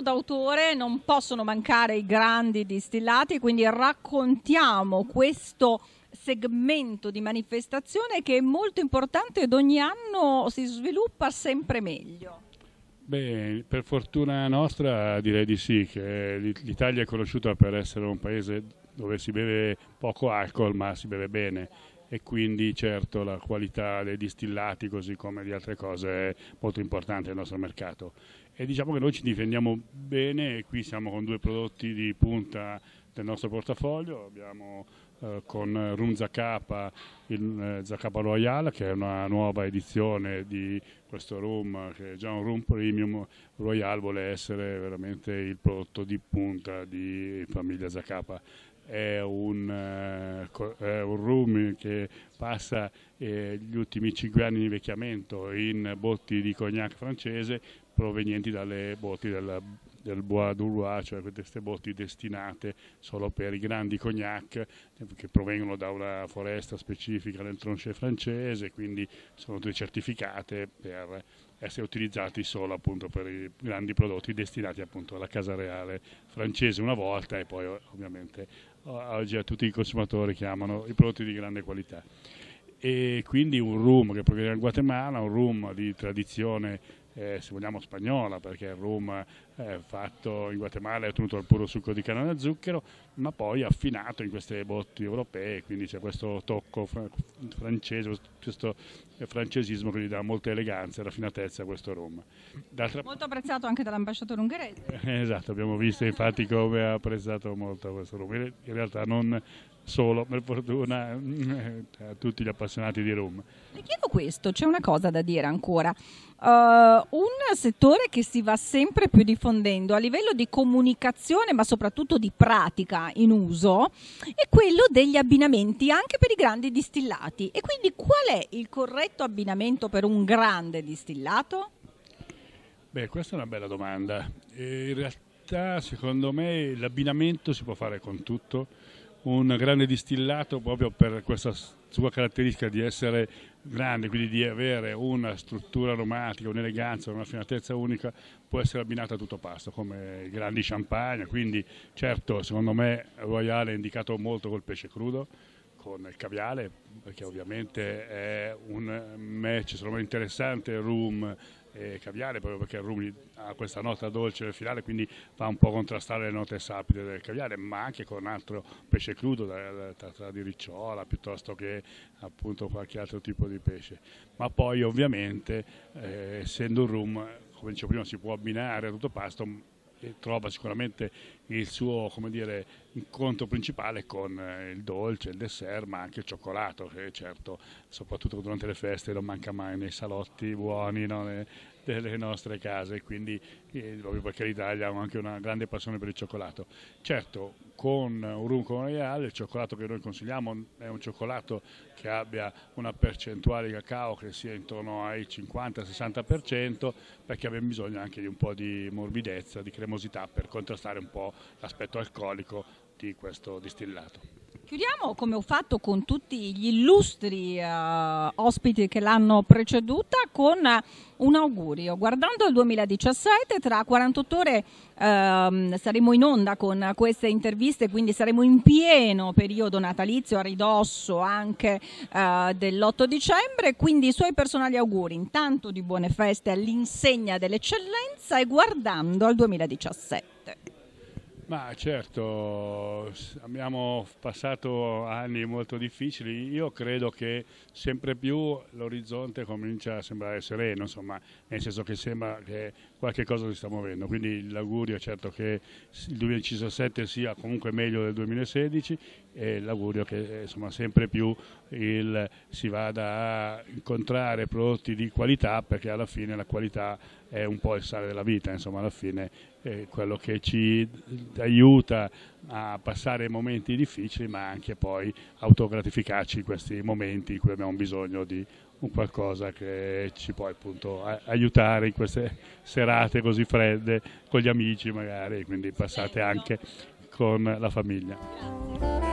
d'autore non possono mancare i grandi distillati, quindi raccontiamo questo segmento di manifestazione che è molto importante ed ogni anno si sviluppa sempre meglio. Beh, per fortuna nostra direi di sì, che l'Italia è conosciuta per essere un paese dove si beve poco alcol ma si beve bene e quindi certo la qualità dei distillati così come di altre cose è molto importante nel nostro mercato e diciamo che noi ci difendiamo bene e qui siamo con due prodotti di punta del nostro portafoglio abbiamo eh, con Rum Zacapa il eh, Zacapa Royal che è una nuova edizione di questo rum che è già un rum premium Royal vuole essere veramente il prodotto di punta di famiglia Zacapa è un, eh, è un rum che passa eh, gli ultimi 5 anni di invecchiamento in botti di cognac francese provenienti dalle botti della, del Bois du Roi, cioè queste botti destinate solo per i grandi cognac che provengono da una foresta specifica del tronche francese, quindi sono tutte certificate per essere utilizzati solo appunto per i grandi prodotti destinati appunto alla casa reale francese una volta e poi ovviamente oggi a tutti i consumatori chiamano i prodotti di grande qualità. E quindi un rum che proviene dal Guatemala, un rum di tradizione eh, se vogliamo spagnola, perché il rum eh, fatto in Guatemala è ottenuto dal puro succo di canna da zucchero, ma poi affinato in queste botti europee, quindi c'è questo tocco fra- francese, questo francesismo che gli dà molta eleganza e raffinatezza a questo rum. D'altra... Molto apprezzato anche dall'ambasciatore ungherese. esatto, abbiamo visto infatti come ha apprezzato molto questo rum, in realtà non solo per fortuna eh, a tutti gli appassionati di Roma. Le chiedo questo, c'è una cosa da dire ancora. Uh, un settore che si va sempre più diffondendo a livello di comunicazione ma soprattutto di pratica in uso è quello degli abbinamenti anche per i grandi distillati e quindi qual è il corretto abbinamento per un grande distillato? Beh, questa è una bella domanda. Eh, in realtà secondo me l'abbinamento si può fare con tutto un grande distillato proprio per questa sua caratteristica di essere grande, quindi di avere una struttura aromatica, un'eleganza, una finatezza unica, può essere abbinata a tutto pasto, come i grandi champagne, quindi certo secondo me Royale è indicato molto col pesce crudo, con il caviale, perché ovviamente è un match secondo me interessante, room e caviale proprio perché il rum ha questa nota dolce del finale quindi va un po' a contrastare le note sapide del caviale ma anche con altro pesce crudo la tartara di ricciola piuttosto che appunto qualche altro tipo di pesce ma poi ovviamente eh, essendo un rum come dicevo prima si può abbinare a tutto pasto trova sicuramente il suo dire, incontro principale con eh, il dolce, il dessert, ma anche il cioccolato, che certo, soprattutto durante le feste non manca mai nei salotti buoni, no? delle nostre case, quindi eh, perché l'Italia ha anche una grande passione per il cioccolato. Certo, con un rum con Royale, il cioccolato che noi consigliamo è un cioccolato che abbia una percentuale di cacao che sia intorno ai 50-60% perché abbiamo bisogno anche di un po' di morbidezza, di cremosità per contrastare un po' l'aspetto alcolico di questo distillato. Chiudiamo come ho fatto con tutti gli illustri uh, ospiti che l'hanno preceduta con un augurio. Guardando il 2017, tra 48 ore ehm, saremo in onda con queste interviste, quindi saremo in pieno periodo natalizio, a ridosso anche eh, dell'8 dicembre, quindi i suoi personali auguri, intanto di buone feste all'insegna dell'eccellenza e guardando al 2017. Ma certo, abbiamo passato anni molto difficili, io credo che sempre più l'orizzonte comincia a sembrare sereno, insomma, nel senso che sembra che qualche cosa si sta muovendo, quindi l'augurio è certo che il 2017 sia comunque meglio del 2016, e l'augurio che insomma, sempre più il, si vada a incontrare prodotti di qualità perché alla fine la qualità è un po' il sale della vita, insomma alla fine è eh, quello che ci aiuta a passare momenti difficili ma anche poi autogratificarci in questi momenti in cui abbiamo bisogno di un qualcosa che ci può appunto aiutare in queste serate così fredde con gli amici magari, quindi passate anche con la famiglia.